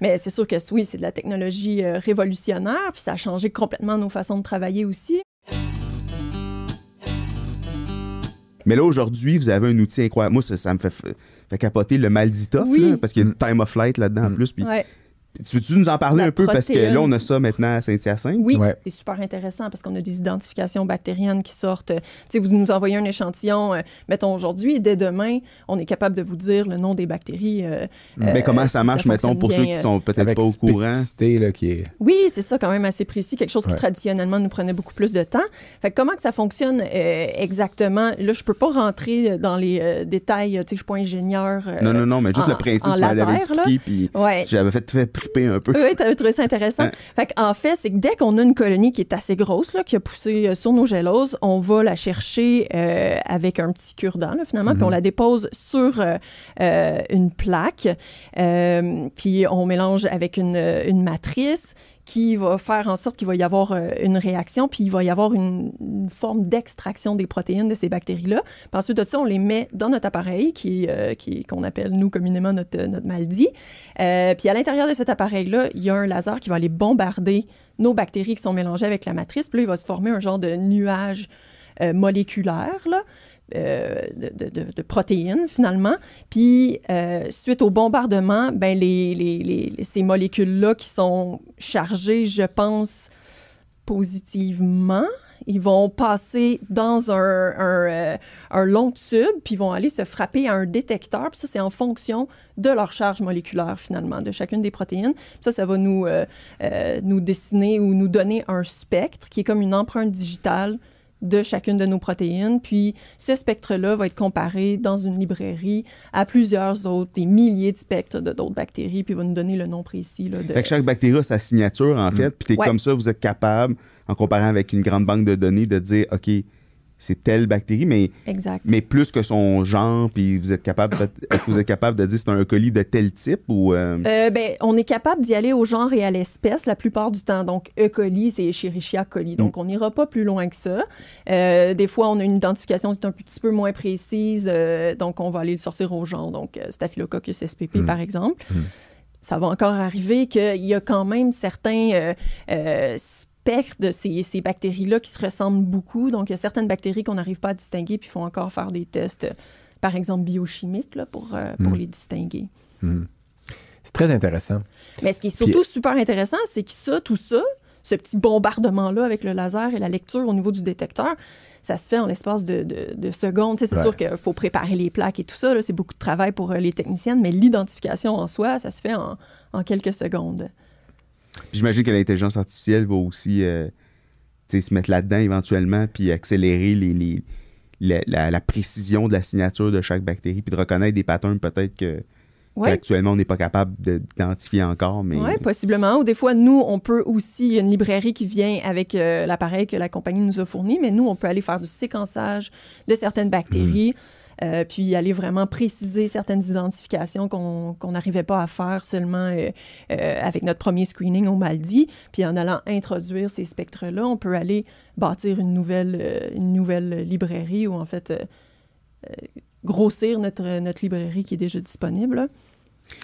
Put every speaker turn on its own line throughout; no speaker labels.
Mais c'est sûr que oui, c'est de la technologie euh, révolutionnaire, puis ça a changé complètement nos façons de travailler aussi.
Mais là, aujourd'hui, vous avez un outil incroyable. Moi, ça, me fait, capoter le dit-off, parce qu'il y a le mm. time of flight là-dedans en mm. plus. Puis tu veux-tu nous en parler un peu? Parce que là, on a ça maintenant à Saint-Hyacinthe. Oui,
c'est super intéressant parce qu'on a des identifications bactériennes qui sortent. Tu sais, vous nous envoyez un échantillon, euh, mettons aujourd'hui, et dès demain, on est capable de vous dire le nom des bactéries. Euh, mais euh, comment ça marche, mettons, pour ceux qui sont
peut-être pas au courant?
Oui, c'est ça, quand même assez précis. Quelque chose qui traditionnellement nous prenait beaucoup plus de temps. Fait que comment que ça fonctionne exactement? Là, je peux pas rentrer dans les détails. Tu sais, je suis pas ingénieur. non, non, non, mais juste le principe, tu m'avais expliqué. Puis
j'avais fait, très un peu. Oui,
trouvé ça intéressant. Hein? en fait, c'est que dès qu'on a une colonie qui est assez grosse, qui a poussé euh, sur nos géloses, on va la chercher euh, avec un petit cure-dent, finalement, puis on mhm. la dépose sur euh, une plaque, puis on mélange avec une matrice qui va faire en sorte qu'il va y avoir euh, une réaction, puis il va y avoir une, forme d'extraction des protéines de ces bactéries-là. Puis ensuite de ça, on les met dans notre appareil, qui, euh, qu'on appelle, nous, communément, notre, euh, notre maladie. puis à l'intérieur de cet appareil-là, il y a un laser qui va aller bombarder nos bactéries qui sont mélangées avec la matrice. Puis il va se former un genre de nuage moléculaire, là, euh, de, protéines, finalement. Puis, euh, suite au bombardement, ben, les, les, ces molécules-là qui sont chargées, je pense, positivement, ils vont passer dans euh, un, long tube, puis ils vont aller se frapper à un détecteur. Puis ça, c'est en fonction de leur charge moléculaire, finalement, de chacune des protéines. Puis ça, ça va nous, nous dessiner ou nous donner un spectre qui est comme une empreinte digitale de chacune de nos protéines. Puis ce spectre-là va être comparé dans une librairie à plusieurs autres, des milliers de spectres de d'autres bactéries, puis va nous donner le nom précis. Là, fait chaque
bactérie a sa signature, en mm. fait. Puis comme ça, vous êtes capable, en comparant avec une grande banque de données, de dire, OK, c'est telle bactérie, mais, mais plus que son genre, puis vous êtes capable, est-ce que vous êtes capable de dire c'est un colis de tel type ou... Euh?
Euh, ben, on est capable d'y aller au genre et à l'espèce la plupart du temps. Donc, E. coli, c'est Escherichia coli. Donc, mm. on n'ira pas plus loin que ça. Euh, des fois, on a une identification qui est un petit peu moins précise, donc on va aller le sortir au genre, donc Staphylococcus spp, mm. par exemple. Mm. ça va encore arriver qu'il y a quand même certains de ces, ces bactéries-là qui se ressemblent beaucoup. Donc, il y a certaines bactéries qu'on n'arrive pas à distinguer, puis il faut encore faire des tests, par exemple biochimiques, là, pour, euh, pour hmm. les distinguer. Hmm. C'est très intéressant. Mais ce qui est surtout super intéressant, c'est que ça, tout ça, ce petit bombardement-là avec le laser et la lecture au niveau du détecteur, ça se fait en l'espace de, de, secondes. c'est sûr qu'il faut préparer les plaques et tout ça. C'est beaucoup de travail pour euh, les techniciennes, mais l'identification en soi, ça se fait en, en quelques secondes
j'imagine que l'intelligence artificielle va aussi euh, se mettre là-dedans éventuellement, puis accélérer les, la, précision de la signature de chaque bactérie, puis de reconnaître des patterns peut-être que Actuellement, on n'est pas capable d'identifier encore. Mais... Oui,
possiblement. Ou des fois, nous, on peut aussi, il y a une librairie qui vient avec euh, l'appareil que la compagnie nous a fourni, mais nous, on peut aller faire du séquençage de certaines bactéries. Mmh. Euh, puis aller vraiment préciser certaines identifications qu'on n'arrivait pas à faire seulement euh, euh, avec notre premier screening au Maldi. Puis en allant introduire ces spectres-là, on peut aller bâtir une nouvelle, une nouvelle librairie ou en fait grossir notre, notre librairie qui est déjà disponible.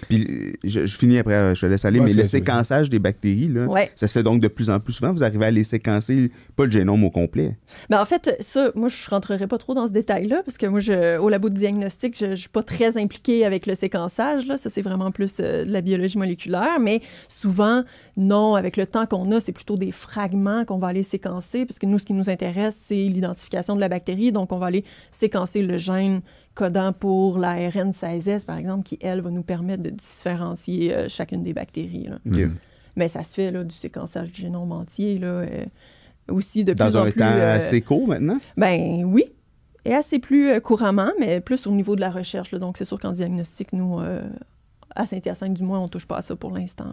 Puis euh, je, finis après, euh, je te laisse aller, mais le séquençage des bactéries, là, ça se fait donc de plus en plus souvent. Vous arrivez à les séquencer, pas le génome au complet.
Mais ben, en fait, ça, moi, je rentrerai pas trop dans ce détail-là, parce que moi, je, au labo de diagnostic, je, ne suis pas très impliquée avec le séquençage. Là. Ça, c'est vraiment plus euh, de la biologie moléculaire, mais souvent, non, avec le temps qu'on a, c'est plutôt des fragments qu'on va aller séquencer, parce que nous, ce qui nous intéresse, c'est l'identification de la bactérie. Donc, on va aller séquencer le gène codant pour la RN16S, par exemple, qui, elle, va nous permettre de différencier euh, chacune des bactéries. Mm-hmm. Mais ça se fait là, du séquençage du génome entier, là, euh, aussi de plus en plus... un euh, assez court, maintenant? Ben oui, et assez plus couramment, mais plus au niveau de la recherche. Donc, c'est sûr qu'en diagnostic, nous, à Saint-Hyacinthe, du moins, on touche pas à ça pour l'instant.